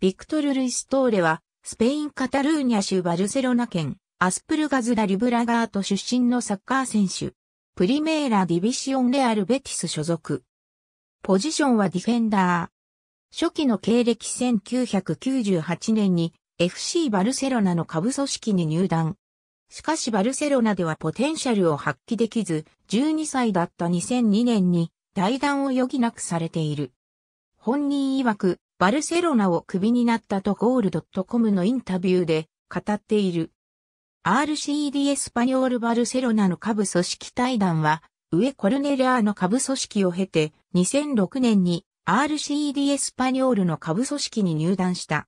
ビクトル・ルイス・トーレは、スペイン・カタルーニャ州バルセロナ県、アスプルガズ・ダ・リブラガート出身のサッカー選手。プリメーラ・ディビシオン・レアル・ベティス所属。ポジションはディフェンダー。初期の経歴1998年に FC バルセロナの下部組織に入団。しかしバルセロナではポテンシャルを発揮できず、12歳だった2002年に、代団を余儀なくされている。本人曰く、バルセロナをクビになったとゴールドットコムのインタビューで語っている。RCD エスパニョールバルセロナの下部組織対談は、上コルネラアの下部組織を経て、2006年に RCD エスパニョールの下部組織に入団した。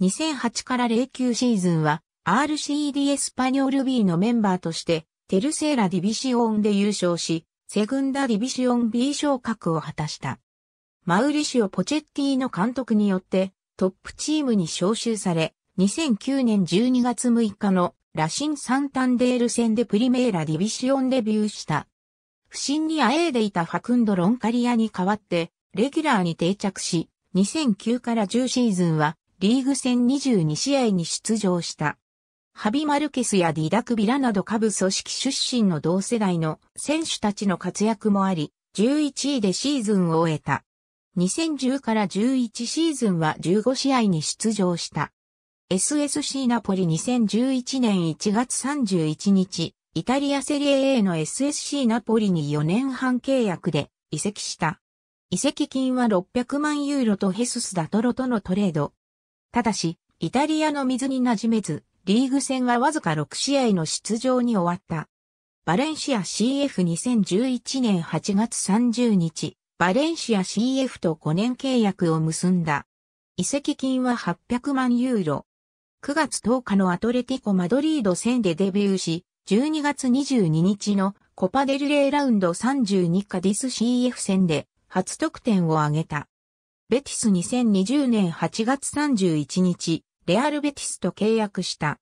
2008から09シーズンは、RCD エスパニョール B のメンバーとして、テルセーラディビシオンで優勝し、セグンダディビシオン B 昇格を果たした。マウリシオ・ポチェッティの監督によってトップチームに招集され、2009年12月6日のラシン・サンタンデール戦でプリメーラ・ディビシオンデビューした。不審にあえいでいたファクンド・ロンカリアに代わって、レギュラーに定着し、2009から10シーズンは、リーグ戦22試合に出場した。ハビ・マルケスやディダク・ビラなど下部組織出身の同世代の選手たちの活躍もあり、11位でシーズンを終えた。2010から11シーズンは15試合に出場した。SSC ナポリ2011年1月31日、イタリアセリエ A の SSC ナポリに4年半契約で移籍した。移籍金は600万ユーロとヘスス・ダトロとのトレード。ただし、イタリアの水に馴染めず、リーグ戦はわずか6試合の出場に終わった。バレンシア CF2011 年8月30日、バレンシア CF と5年契約を結んだ。移籍金は800万ユーロ。9月10日のアトレティコ・マドリード戦でデビューし、12月22日のコパデルレイラウンド32カディス CF 戦で初得点を挙げた。ベティス2020年8月31日、レアルベティスと契約した。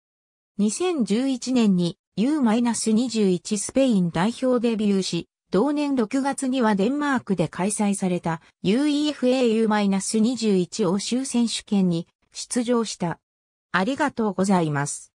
2011年に U-21 スペイン代表デビューし、同年6月にはデンマークで開催された UEFAU-21 欧州選手権に出場した。ありがとうございます。